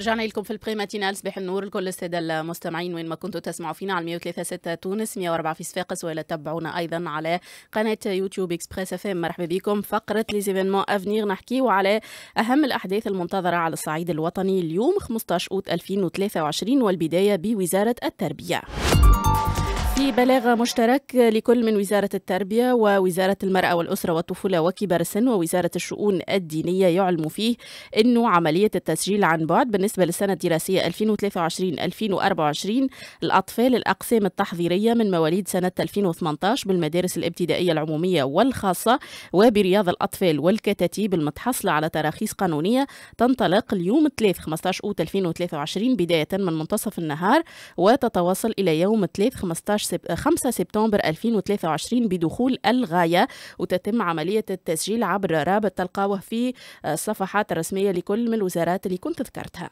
رجعنا لكم في البري ماتينال صباح النور لكل الساده المستمعين وين ما كنتوا تسمعوا فينا على 103.6 تونس 104 في صفاقس ولا تتبعونا ايضا على قناه يوتيوب اكسبريس اف مرحبا بكم فقره ليزيفينمون افنيغ نحكيو على اهم الاحداث المنتظره على الصعيد الوطني اليوم 15 اوت 2023 والبدايه بوزاره التربيه في بلاغ مشترك لكل من وزارة التربية ووزارة المرأة والأسرة والطفولة وكبار السن ووزارة الشؤون الدينية يعلم فيه أنه عملية التسجيل عن بعد بالنسبة للسنة الدراسية 2023-2024 الأطفال الأقسام التحضيرية من مواليد سنة 2018 بالمدارس الابتدائية العمومية والخاصة وبرياض الأطفال والكتاتيب المتحصلة على تراخيص قانونية تنطلق اليوم 3 15 أوت 2023 بداية من منتصف النهار وتتواصل إلى يوم 3 15 5 سبتمبر 2023 بدخول الغاية وتتم عملية التسجيل عبر رابط تلقاوه في آه، الصفحات الرسمية لكل من الوزارات اللي كنت ذكرتها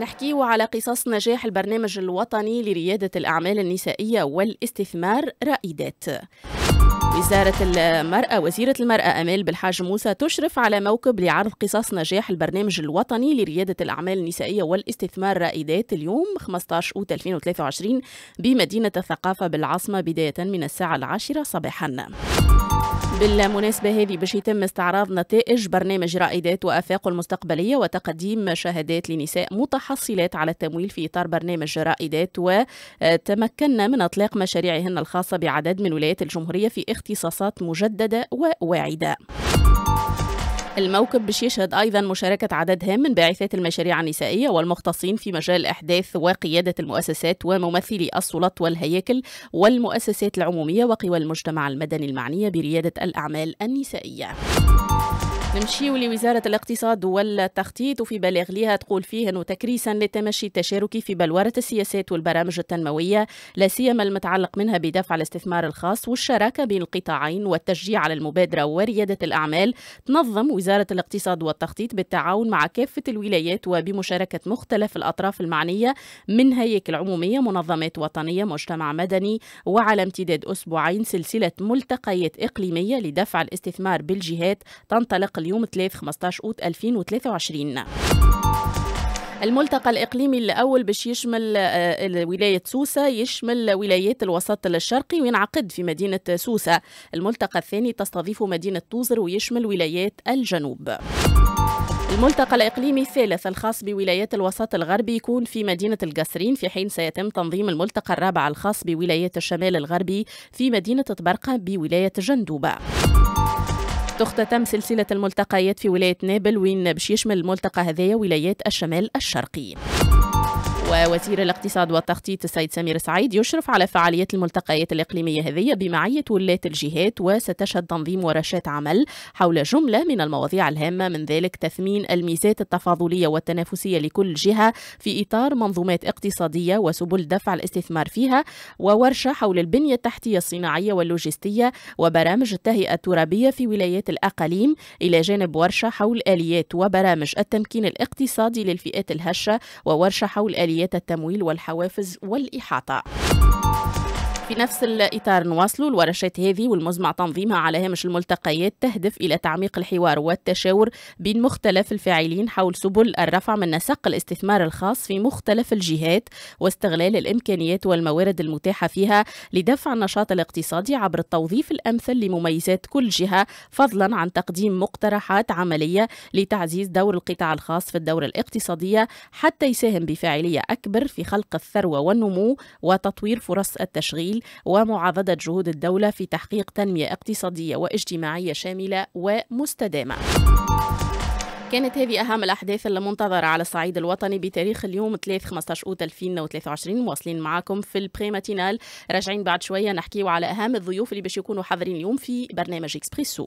نحكي على قصص نجاح البرنامج الوطني لريادة الأعمال النسائية والاستثمار رائدات وزارة المرأة وزيرة المرأة أمال بالحاج موسى تشرف على موكب لعرض قصص نجاح البرنامج الوطني لريادة الأعمال النسائية والاستثمار رائدات اليوم 15 أوت 2023 بمدينة الثقافة بالعاصمة بداية من الساعة العاشرة صباحاً. بالمناسبة هذه باش يتم استعراض نتائج برنامج رائدات وآفاق المستقبلية وتقديم شهادات لنساء متحصلات على التمويل في إطار برنامج رائدات وتمكنا من إطلاق مشاريعهن الخاصة بعدد من ولايات الجمهورية في اختصاصات مجددة وواعدة الموكب باش يشهد أيضا مشاركة عدد هام من باعثات المشاريع النسائية والمختصين في مجال إحداث وقيادة المؤسسات وممثلي السلطات والهياكل والمؤسسات العمومية وقوى المجتمع المدني المعنية بريادة الأعمال النسائية. نمشيو لوزارة الاقتصاد والتخطيط وفي بلاغ لها تقول فيه أنه تكريسا للتمشي التشاركي في بلورة السياسات والبرامج التنموية لا سيما المتعلق منها بدفع الاستثمار الخاص والشراكة بين القطاعين والتشجيع على المبادرة وريادة الأعمال تنظم وزارة الاقتصاد والتخطيط بالتعاون مع كافة الولايات وبمشاركة مختلف الأطراف المعنية من هياكل عمومية منظمات وطنية مجتمع مدني وعلى امتداد أسبوعين سلسلة ملتقيات إقليمية لدفع الاستثمار بالجهات تنطلق اليوم 3 15 أوت 2023 الملتقى الإقليمي الأول باش يشمل آه، ولاية سوسة يشمل ولايات الوسط الشرقي وينعقد في مدينة سوسة الملتقى الثاني تستضيف مدينة طوزر ويشمل ولايات الجنوب الملتقى الإقليمي الثالث الخاص بولايات الوسط الغربي يكون في مدينة القصرين في حين سيتم تنظيم الملتقى الرابع الخاص بولايات الشمال الغربي في مدينة طبرقة بولاية جندوبة تختتم سلسلة الملتقيات في ولاية نابل وين باش يشمل الملتقى هذايا ولايات الشمال الشرقي ووزير الاقتصاد والتخطيط السيد سمير سعيد يشرف على فعاليات الملتقيات الإقليمية هذه بمعية ولاة الجهات وستشهد تنظيم ورشات عمل حول جملة من المواضيع الهامة من ذلك تثمين الميزات التفاضلية والتنافسية لكل جهة في إطار منظومات اقتصادية وسبل دفع الاستثمار فيها وورشة حول البنية التحتية الصناعية واللوجستية وبرامج التهيئة الترابية في ولايات الأقاليم إلى جانب ورشة حول آليات وبرامج التمكين الاقتصادي للفئات الهشة وورشة حول آليات آليات التمويل والحوافز والإحاطة في نفس الإطار نواصلوا الورشات هذه والمزمع تنظيمها على هامش الملتقيات تهدف إلى تعميق الحوار والتشاور بين مختلف الفاعلين حول سبل الرفع من نسق الاستثمار الخاص في مختلف الجهات واستغلال الإمكانيات والموارد المتاحة فيها لدفع النشاط الاقتصادي عبر التوظيف الأمثل لمميزات كل جهة فضلا عن تقديم مقترحات عملية لتعزيز دور القطاع الخاص في الدورة الاقتصادية حتى يساهم بفاعلية أكبر في خلق الثروة والنمو وتطوير فرص التشغيل التعديل ومعاضدة جهود الدولة في تحقيق تنمية اقتصادية واجتماعية شاملة ومستدامة. كانت هذه أهم الأحداث المنتظرة على الصعيد الوطني بتاريخ اليوم 3 15 أوت 2023 مواصلين معاكم في البريماتينال راجعين بعد شوية نحكيو على أهم الضيوف اللي باش يكونوا حاضرين اليوم في برنامج إكسبريسو